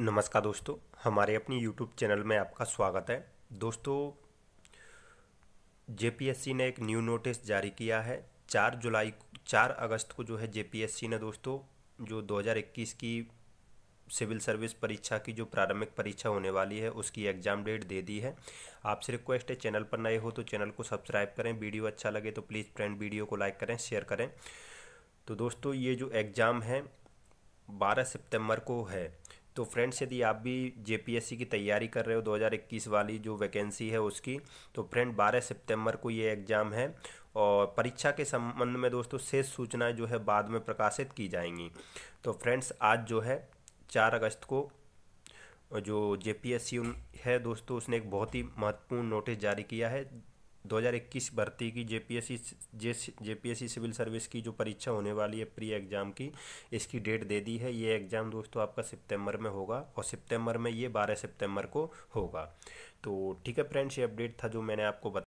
नमस्कार दोस्तों हमारे अपनी यूट्यूब चैनल में आपका स्वागत है दोस्तों जे ने एक न्यू नोटिस जारी किया है चार जुलाई चार अगस्त को जो है जे ने दोस्तों जो 2021 की सिविल सर्विस परीक्षा की जो प्रारंभिक परीक्षा होने वाली है उसकी एग्ज़ाम डेट दे दी है आपसे रिक्वेस्ट है चैनल पर नए हो तो चैनल को सब्सक्राइब करें वीडियो अच्छा लगे तो प्लीज़ फ्रेंड वीडियो को लाइक करें शेयर करें तो दोस्तों ये जो एग्ज़ाम है बारह सितंबर को है तो फ्रेंड्स यदि आप भी जे की तैयारी कर रहे हो 2021 वाली जो वैकेंसी है उसकी तो फ्रेंड 12 सितंबर को ये एग्ज़ाम है और परीक्षा के संबंध में दोस्तों शेष सूचनाएं जो है बाद में प्रकाशित की जाएंगी तो फ्रेंड्स आज जो है चार अगस्त को जो जे पी है दोस्तों उसने एक बहुत ही महत्वपूर्ण नोटिस जारी किया है 2021 भर्ती की जेपीएससी जेपीएससी सिविल सर्विस की जो परीक्षा होने वाली है प्री एग्ज़ाम की इसकी डेट दे दी है ये एग्ज़ाम दोस्तों आपका सितंबर में होगा और सितंबर में ये 12 सितंबर को होगा तो ठीक है फ्रेंड्स ये अपडेट था जो मैंने आपको